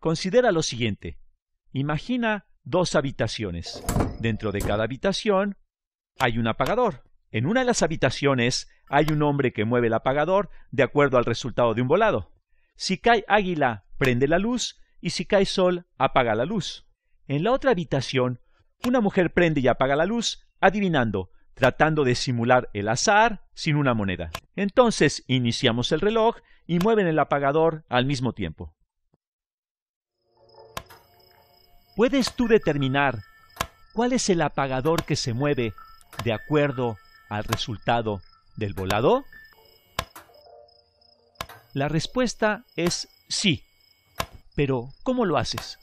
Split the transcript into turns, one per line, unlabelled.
Considera lo siguiente. Imagina dos habitaciones. Dentro de cada habitación hay un apagador. En una de las habitaciones hay un hombre que mueve el apagador de acuerdo al resultado de un volado. Si cae águila, prende la luz y si cae sol, apaga la luz. En la otra habitación, una mujer prende y apaga la luz, adivinando, tratando de simular el azar sin una moneda. Entonces iniciamos el reloj y mueven el apagador al mismo tiempo. ¿Puedes tú determinar cuál es el apagador que se mueve de acuerdo al resultado del volado? La respuesta es sí. Pero, ¿cómo lo haces?